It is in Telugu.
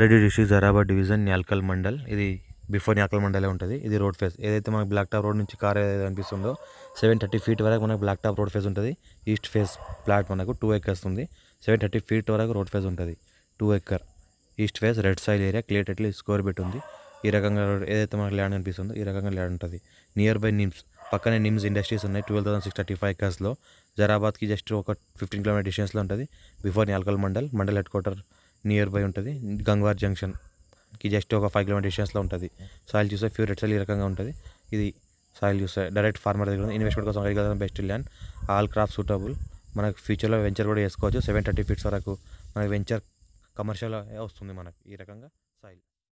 రెడ్డి డిస్ట్రిక్ట్ జరాబాద్ డివిజన్ న్యాల్కల్ మండల్ ఇది బిఫోర్ న్యాల్కల్ మండలే ఉంటుంది ఇది రోడ్ ఫేస్ ఏదైతే మనకి బ్లాక్ టాప్ రోడ్ నుంచి కార్ ఏదైతే అనిపిస్తుందో సెవెన్ థర్టీ ఫీట్ వరకు మనకు బ్లాక్ టాప్ రోడ్ ఫేస్ ఉంటుంది ఈస్ట్ ఫేస్ ప్లాట్ మనకు టూ ఎకర్స్ ఉంది సెవెన్ థర్టీ ఫీట్ వరకు రోడ్ ఫేస్ ఉంటుంది two acre east face red soil area clear ఎట్లీ స్కోర్ బెట్ ఉంది ఈ రకంగా ఏదైతే మనకు ల్యాండ్ అనిపిస్తుందో ఈ రకంగా ల్యాండ్ ఉంటుంది నియర్ బై నిమ్స్ పక్కనే నిమ్స్ ఇండస్ట్రీస్ ఉన్నాయి twelve thousand six thirty five ఎకర్స్లో జరాబాద్కి జస్ట్ ఒక ఫిఫ్టీన్ కిలోమీటర్ డిస్టెన్స్లో ఉంటుంది before Nyalkal mandal mandal head quarter near by ఉంటుంది గంగవార్ జంక్షన్కి జస్ట్ ఒక ఫైవ్ కిలోమీటర్ డిస్టెన్స్లో ఉంటుంది సాయిల్ చూసే ప్యూర్ ఎట్సల్ ఈ రకంగా ఉంటుంది ఇది సాయిల్ చూసే డైరెక్ట్ ఫార్మర్ దగ్గర ఇన్వెస్ట్మెంట్ కోసం కదా best land all crop suitable మనకు ఫ్యూచర్లో వెంచర్ కూడా వేసుకోవచ్చు సెవెన్ థర్టీ ఫీట్స్ వరకు మనకి వెంచర్ కమర్షియల్ వస్తుంది మనకి ఈ రకంగా సాయిల్